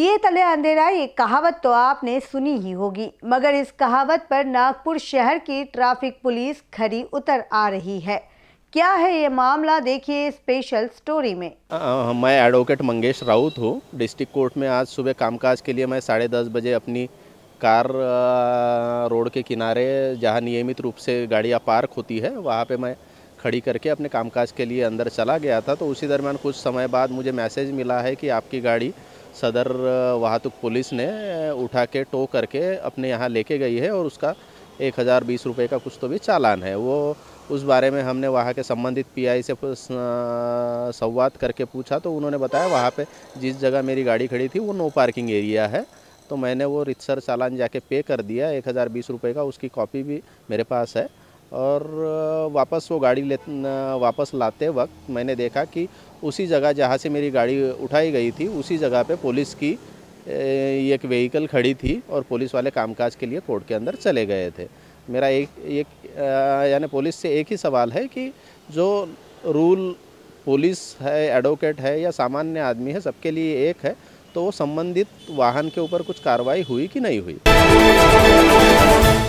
ये तले अंधेरा ये कहावत तो आपने सुनी ही होगी मगर इस कहावत पर नागपुर शहर की ट्रैफिक पुलिस खरी उतर आ रही है क्या है ये मामला देखिए स्पेशल स्टोरी में आ, मैं एडवोकेट मंगेश राउत हूँ डिस्ट्रिक्ट कोर्ट में आज सुबह कामकाज के लिए मैं साढ़े दस बजे अपनी कार रोड के किनारे जहाँ नियमित रूप से गाड़ियाँ पार्क होती है वहाँ पे मैं खड़ी करके अपने कामकाज के लिए अंदर चला गया था तो उसी दरमियान कुछ समय बाद मुझे मैसेज मिला है कि आपकी गाड़ी सदर वाहतुक पुलिस ने उठा के टो करके अपने यहाँ लेके गई है और उसका एक हज़ार बीस रुपये का कुछ तो भी चालान है वो उस बारे में हमने वहाँ के संबंधित पीआई से संवाद करके पूछा तो उन्होंने बताया वहाँ पे जिस जगह मेरी गाड़ी खड़ी थी वो नो पार्किंग एरिया है तो मैंने वो रितसर चालान जाके पे कर दिया एक हज़ार बीस रुपये का उसकी कॉपी भी मेरे पास है और वापस वो गाड़ी ले वापस लाते वक्त मैंने देखा कि उसी जगह जहाँ से मेरी गाड़ी उठाई गई थी उसी जगह पे पुलिस की एक व्हीकल खड़ी थी और पुलिस वाले कामकाज के लिए कोर्ट के अंदर चले गए थे मेरा एक एक यानी पुलिस से एक ही सवाल है कि जो रूल पुलिस है एडवोकेट है या सामान्य आदमी है सबके लिए एक है तो वो संबंधित वाहन के ऊपर कुछ कार्रवाई हुई कि नहीं हुई